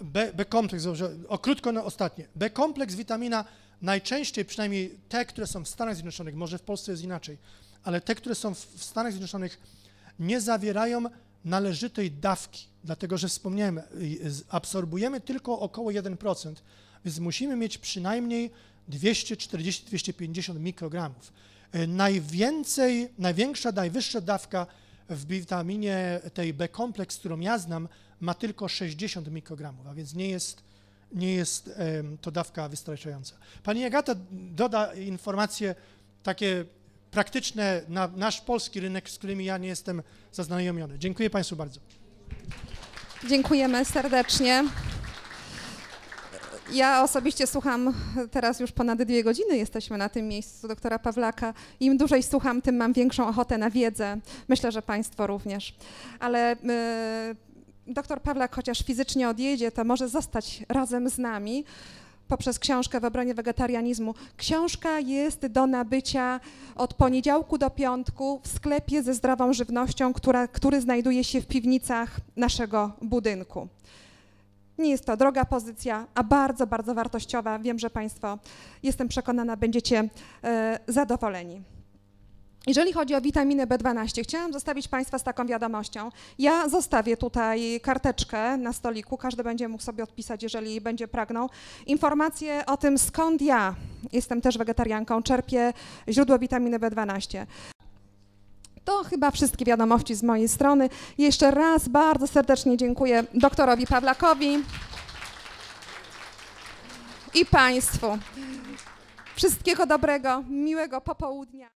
B, B kompleks, o krótko na ostatnie. B kompleks, witamina najczęściej, przynajmniej te, które są w Stanach Zjednoczonych, może w Polsce jest inaczej, ale te, które są w Stanach Zjednoczonych, nie zawierają należytej dawki, dlatego że wspomniałem, y, absorbujemy tylko około 1%, więc musimy mieć przynajmniej 240-250 mikrogramów. Najwięcej, największa, najwyższa dawka w witaminie tej B-kompleks, którą ja znam, ma tylko 60 mikrogramów, a więc nie jest, nie jest to dawka wystarczająca. Pani Agata doda informacje takie praktyczne na nasz polski rynek, z którymi ja nie jestem zaznajomiony. Dziękuję Państwu bardzo. Dziękujemy serdecznie. Ja osobiście słucham teraz już ponad dwie godziny, jesteśmy na tym miejscu doktora Pawlaka. Im dłużej słucham, tym mam większą ochotę na wiedzę. Myślę, że Państwo również. Ale y, doktor Pawlak, chociaż fizycznie odjedzie, to może zostać razem z nami poprzez książkę w obronie wegetarianizmu. Książka jest do nabycia od poniedziałku do piątku w sklepie ze zdrową żywnością, która, który znajduje się w piwnicach naszego budynku. Nie jest to droga pozycja, a bardzo, bardzo wartościowa. Wiem, że Państwo, jestem przekonana, będziecie e, zadowoleni. Jeżeli chodzi o witaminę B12, chciałam zostawić Państwa z taką wiadomością. Ja zostawię tutaj karteczkę na stoliku, każdy będzie mógł sobie odpisać, jeżeli będzie pragnął. Informacje o tym, skąd ja, jestem też wegetarianką, czerpię źródło witaminy B12. To chyba wszystkie wiadomości z mojej strony. Jeszcze raz bardzo serdecznie dziękuję doktorowi Pawlakowi i Państwu. Wszystkiego dobrego, miłego popołudnia.